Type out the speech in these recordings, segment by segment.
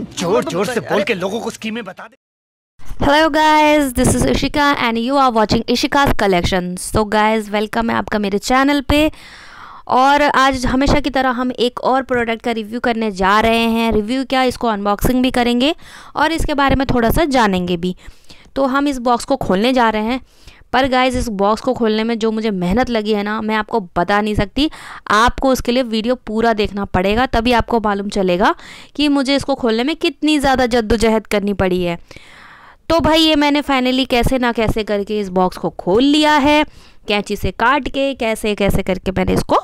जोर तो जोर से बोल के लोगों को स्कीमें बता दे hello guys this is Ishika and you are watching Ishika's collection so guys welcome है आपका मेरे चैनल पे और आज हमेशा की तरह हम एक और प्रोडक्ट का रिव्यू करने जा रहे हैं रिव्यू क्या इसको अनबॉक्सिंग भी करेंगे और इसके बारे में थोड़ा सा जानेंगे भी तो हम इस बॉक्स को खोलने जा रहे हैं पर गाइज इस बॉक्स को खोलने में जो मुझे मेहनत लगी है ना मैं आपको बता नहीं सकती आपको उसके लिए वीडियो पूरा देखना पड़ेगा तभी आपको मालूम चलेगा कि मुझे इसको खोलने में कितनी ज़्यादा जद्दोजहद करनी पड़ी है तो भाई ये मैंने फाइनली कैसे ना कैसे करके इस बॉक्स को खोल लिया है कैंची से काट के कैसे कैसे करके मैंने इसको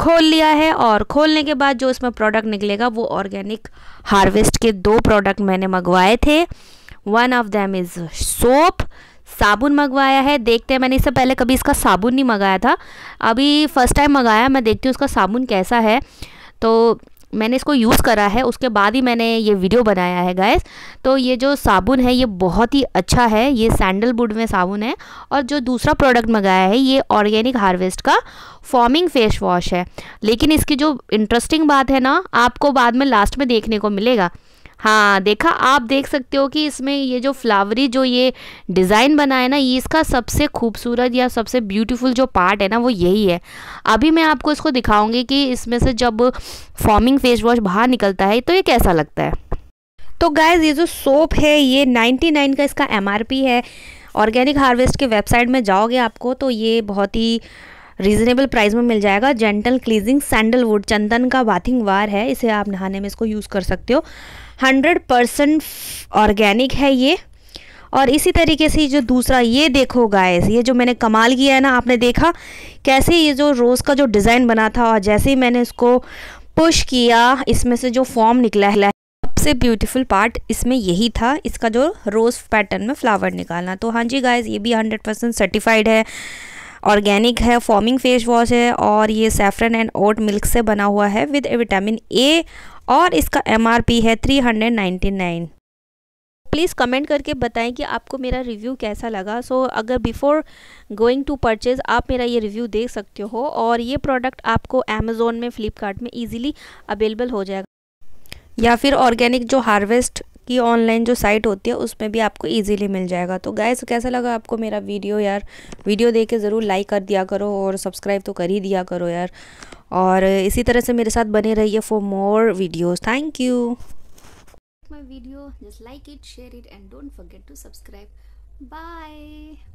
खोल लिया है और खोलने के बाद जो इसमें प्रोडक्ट निकलेगा वो ऑर्गेनिक हार्वेस्ट के दो प्रोडक्ट मैंने मंगवाए थे one of them is soap साबुन मंगवाया है देखते हैं मैंने इससे पहले कभी इसका साबुन नहीं मंगाया था अभी फ़र्स्ट टाइम मंगाया मैं देखती हूँ उसका साबुन कैसा है तो मैंने इसको यूज़ करा है उसके बाद ही मैंने ये वीडियो बनाया है गैस तो ये जो साबुन है ये बहुत ही अच्छा है ये सैंडलवुड में साबुन है और जो दूसरा प्रोडक्ट मंगाया है ये ऑर्गेनिक हार्वेस्ट का फॉर्मिंग फेस वॉश है लेकिन इसकी जो इंटरेस्टिंग बात है ना आपको बाद में लास्ट में देखने को मिलेगा हाँ देखा आप देख सकते हो कि इसमें ये जो फ्लावरी जो ये डिज़ाइन बना है ना ये इसका सबसे खूबसूरत या सबसे ब्यूटीफुल जो पार्ट है ना वो यही है अभी मैं आपको इसको दिखाऊंगी कि इसमें से जब फॉर्मिंग फेस वॉश बाहर निकलता है तो ये कैसा लगता है तो गाइज़ ये जो सोप है ये नाइन का इसका एम है ऑर्गेनिक हार्वेस्ट के वेबसाइट में जाओगे आपको तो ये बहुत ही रीज़नेबल प्राइस में मिल जाएगा जेंटल क्लीजिंग सैंडलवुड चंदन का बाथिंग वार है इसे आप नहाने में इसको यूज़ कर सकते हो हंड्रेड परसेंट ऑर्गेनिक है ये और इसी तरीके से जो दूसरा ये देखो गाइस ये जो मैंने कमाल किया है ना आपने देखा कैसे ये जो रोज़ का जो डिज़ाइन बना था और जैसे ही मैंने इसको पुश किया इसमें से जो फॉर्म निकला है सबसे ब्यूटीफुल पार्ट इसमें यही था इसका जो रोज़ पैटर्न में फ्लावर निकालना तो हाँ जी गाइस ये भी हंड्रेड परसेंट सर्टिफाइड है ऑर्गेनिक है फॉर्मिंग फेस वॉश है और ये सेफ्रन एंड ओट मिल्क से बना हुआ है विद विटामिन ए और इसका एमआरपी है three hundred ninety nine please comment करके बताएं कि आपको मेरा रिव्यू कैसा लगा सो so, अगर बिफ़ोर गोइंग टू परचेज़ आप मेरा ये रिव्यू देख सकते हो और ये प्रोडक्ट आपको अमेज़ोन में फ़्लिपकार्ट में ईजिली अवेलेबल हो जाएगा या फिर ऑर्गेनिक जो हार्वेस्ट कि ऑनलाइन जो साइट होती है उसमें भी आपको ईजिली मिल जाएगा तो गैस कैसा लगा आपको मेरा वीडियो यार वीडियो देख के ज़रूर लाइक कर दिया करो और सब्सक्राइब तो कर ही दिया करो यार और इसी तरह से मेरे साथ बने रहिए for more videos thank you my video just like it share it and don't forget to subscribe bye